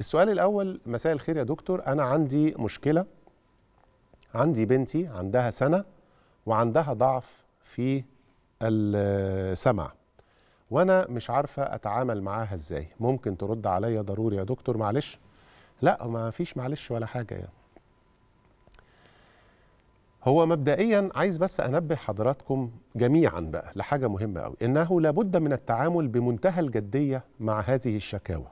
السؤال الاول مساء الخير يا دكتور انا عندي مشكله عندي بنتي عندها سنه وعندها ضعف في السمع وانا مش عارفه اتعامل معاها ازاي ممكن ترد عليا ضروري يا دكتور معلش لا ما فيش معلش ولا حاجه يعني هو مبدئيا عايز بس انبه حضراتكم جميعا بقى لحاجه مهمه قوي انه لابد من التعامل بمنتهى الجديه مع هذه الشكاوى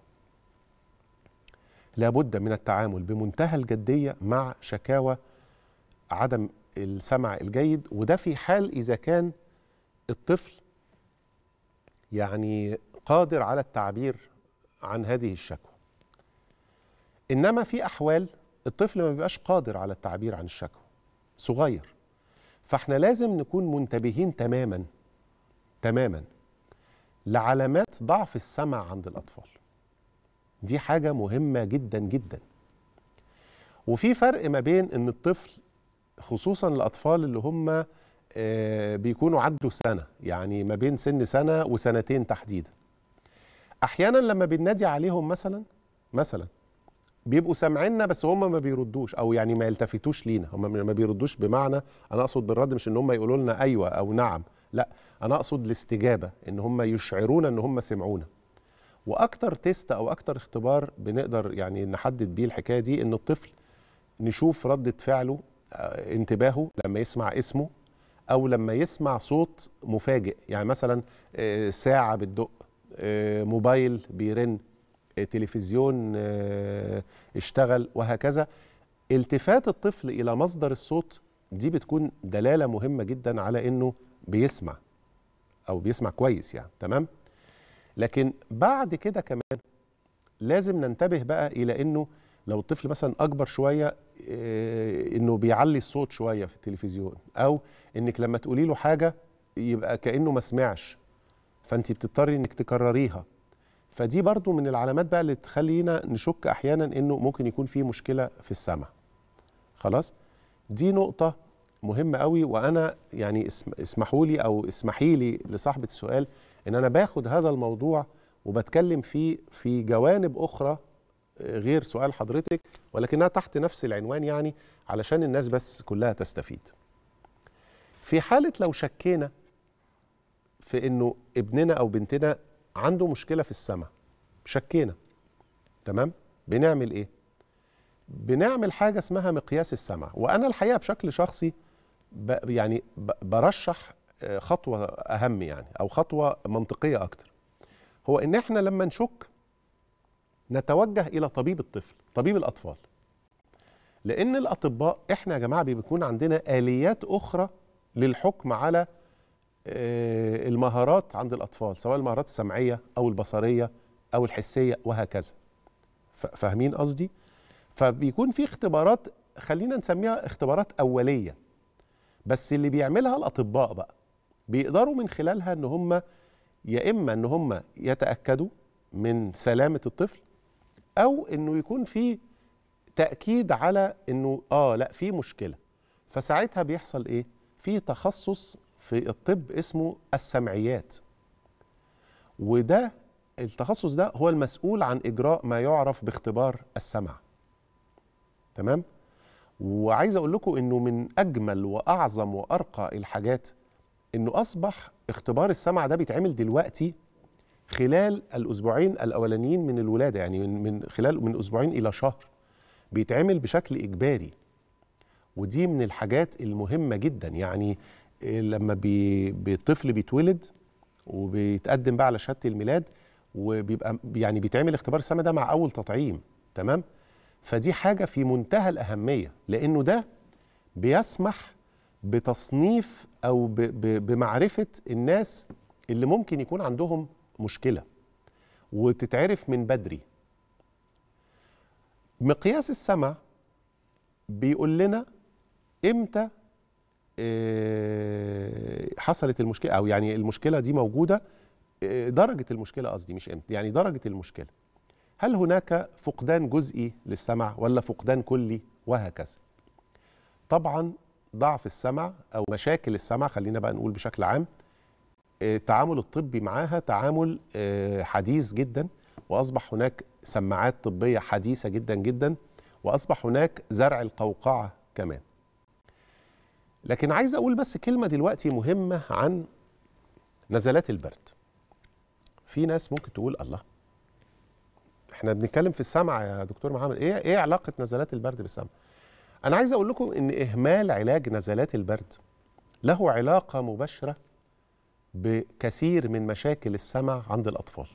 لابد من التعامل بمنتهى الجدية مع شكاوى عدم السمع الجيد وده في حال إذا كان الطفل يعني قادر على التعبير عن هذه الشكوى إنما في أحوال الطفل ما بيبقاش قادر على التعبير عن الشكوى صغير فاحنا لازم نكون منتبهين تماما تماما لعلامات ضعف السمع عند الأطفال دي حاجة مهمة جدا جدا وفي فرق ما بين ان الطفل خصوصا الاطفال اللي هم آه، بيكونوا عدوا سنه يعني ما بين سن سنه وسنتين تحديدا احيانا لما بننادي عليهم مثلا مثلا بيبقوا سامعيننا بس هم ما بيردوش او يعني ما يلتفتوش لينا هم ما بيردوش بمعنى انا اقصد بالرد مش ان هم يقولوا لنا ايوه او نعم لا انا اقصد الاستجابه ان هم يشعرون ان هم سمعونا واكتر تيست او اكتر اختبار بنقدر يعني نحدد بيه الحكايه دي ان الطفل نشوف رده فعله آه، انتباهه لما يسمع اسمه او لما يسمع صوت مفاجئ يعني مثلا آه، ساعه بتدق آه، موبايل بيرن تلفزيون اشتغل وهكذا التفات الطفل الى مصدر الصوت دي بتكون دلاله مهمه جدا على انه بيسمع او بيسمع كويس يعني تمام لكن بعد كده كمان لازم ننتبه بقى الى انه لو الطفل مثلا اكبر شويه آه، انه بيعلي الصوت شويه في التلفزيون او انك لما تقولي له حاجه يبقى كانه ما سمعش فانت بتضطري انك تكرريها فدي برضو من العلامات بقى اللي تخلينا نشك احيانا انه ممكن يكون في مشكله في السمع خلاص دي نقطه مهمه قوي وانا يعني اسمحوا لي او اسمحي لي لصاحبه السؤال ان انا باخد هذا الموضوع وبتكلم فيه في جوانب اخرى آه، غير سؤال حضرتك ولكنها تحت نفس العنوان يعني علشان الناس بس كلها تستفيد في حاله لو شكينا في انه ابننا او بنتنا عنده مشكله في السمع شكينا تمام بنعمل ايه بنعمل حاجه اسمها مقياس السمع وانا الحقيقه بشكل شخصي يعني برشح خطوه اهم يعني او خطوه منطقيه اكتر هو ان احنا لما نشك نتوجه الى طبيب الطفل طبيب الاطفال لان الاطباء احنا يا جماعه بيكون عندنا اليات اخرى للحكم على آه، المهارات عند الاطفال سواء المهارات السمعيه او البصريه او الحسيه وهكذا فاهمين قصدي فبيكون في اختبارات خلينا نسميها اختبارات اوليه بس اللي بيعملها الاطباء بقى بيقدروا من خلالها ان هم يا اما ان هم يتاكدوا من سلامه الطفل او انه يكون في تاكيد على انه اه لا في مشكله فساعتها بيحصل ايه في تخصص في الطب اسمه السمعيات وده التخصص ده هو المسؤول عن اجراء ما يعرف باختبار السمع تمام وعايز اقول لكم انه من اجمل واعظم وارقى الحاجات انه اصبح اختبار السمع ده بيتعمل دلوقتي خلال الاسبوعين الاولانيين من الولاده يعني من, خلال من اسبوعين الى شهر بيتعمل بشكل اجباري ودي من الحاجات المهمه جدا يعني لما بي الطفل بيتولد وبيتقدم بقى على شهاده الميلاد وبيبقى يعني بيتعمل اختبار السمع ده مع اول تطعيم تمام فدي حاجه في منتهى الاهميه لانه ده بيسمح بتصنيف او بمعرفه الناس اللي ممكن يكون عندهم مشكله وتتعرف من بدري مقياس السمع بيقول لنا امتى آه، حصلت المشكله او يعني المشكله دي موجوده آه، درجه المشكله قصدي مش امتى يعني درجه المشكله هل هناك فقدان جزئي للسمع ولا فقدان كلي وهكذا طبعا ضعف السمع او مشاكل السمع خلينا بقى نقول بشكل عام آه، التعامل الطبي معاها تعامل آه، حديث جدا واصبح هناك سماعات طبيه حديثه جدا جدا واصبح هناك زرع القوقعه كمان لكن عايز اقول بس كلمه دلوقتي مهمه عن نزلات البرد في ناس ممكن تقول الله احنا بنتكلم في السمع يا دكتور محمد ايه ايه علاقه نزلات البرد بالسمع أنا عايز أقول لكم إن إهمال علاج نزلات البرد له علاقة مباشرة بكثير من مشاكل السمع عند الأطفال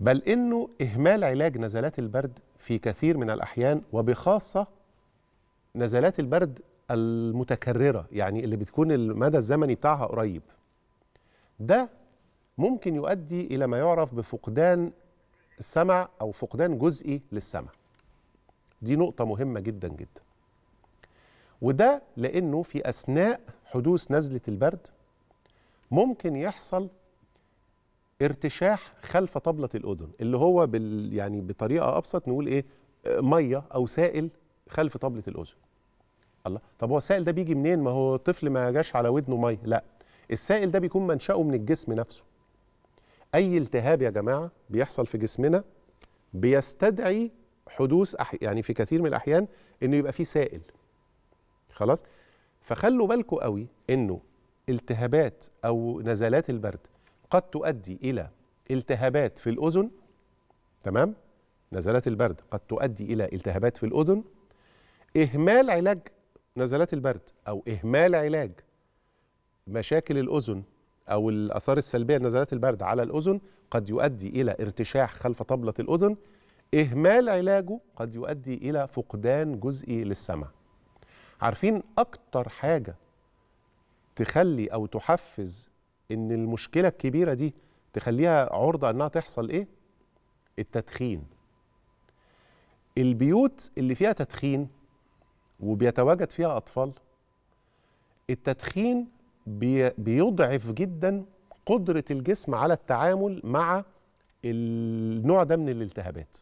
بل إنه إهمال علاج نزلات البرد في كثير من الأحيان وبخاصة نزلات البرد المتكررة يعني اللي بتكون المدى الزمني بتاعها قريب ده ممكن يؤدي إلى ما يعرف بفقدان السمع أو فقدان جزئي للسمع دي نقطة مهمة جدا جدا وده لأنه في أثناء حدوث نزلة البرد ممكن يحصل ارتشاح خلف طبلة الأذن اللي هو بال يعني بطريقة أبسط نقول إيه مية أو سائل خلف طبلة الأذن الله طب هو السائل ده بيجي منين ما هو طفل ما جاش على ودنه مية لا السائل ده بيكون منشأه من الجسم نفسه أي التهاب يا جماعة بيحصل في جسمنا بيستدعي حدوث أح... يعني في كثير من الاحيان انه يبقى في سائل خلاص فخلوا بالكم قوي انه التهابات او نزلات البرد قد تؤدي الى التهابات في الاذن تمام نزلات البرد قد تؤدي الى التهابات في الاذن اهمال علاج نزلات البرد او اهمال علاج مشاكل الاذن او الاثار السلبيه لنزلات البرد على الاذن قد يؤدي الى ارتشاح خلف طبله الاذن إهمال علاجه قد يؤدي إلى فقدان جزئي للسمع عارفين أكتر حاجة تخلي أو تحفز إن المشكلة الكبيرة دي تخليها عرضة إنها تحصل إيه؟ التدخين البيوت اللي فيها تدخين وبيتواجد فيها أطفال التدخين بيضعف جدا قدرة الجسم على التعامل مع النوع ده من الالتهابات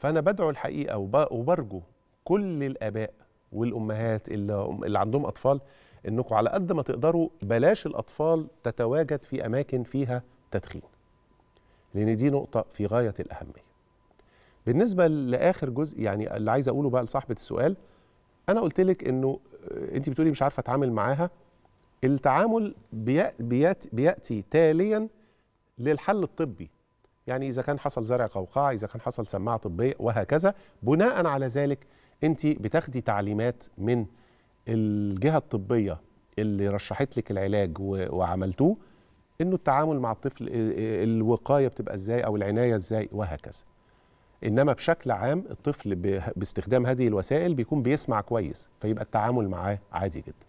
فانا بدعو الحقيقه وبرجو كل الاباء والامهات اللي, عندهم اطفال انكم على قد ما تقدروا بلاش الاطفال تتواجد في اماكن فيها تدخين لان دي نقطه في غايه الاهميه بالنسبه لاخر جزء يعني اللي عايز اقوله بقى لصاحبه السؤال انا قلت لك انه آه، انت بتقولي مش عارفه اتعامل معاها التعامل بيأتي, بيأتي تاليا للحل الطبي يعني إذا كان حصل زرع قوقعة إذا كان حصل سماعة طبية وهكذا بناء على ذلك أنت بتاخدي تعليمات من الجهة الطبية اللي رشحت لك العلاج وعملتوه انه التعامل مع الطفل الوقايه بتبقى ازاي او العنايه ازاي وهكذا انما بشكل عام الطفل باستخدام هذه الوسائل بيكون بيسمع كويس فيبقى التعامل معاه عادي جدا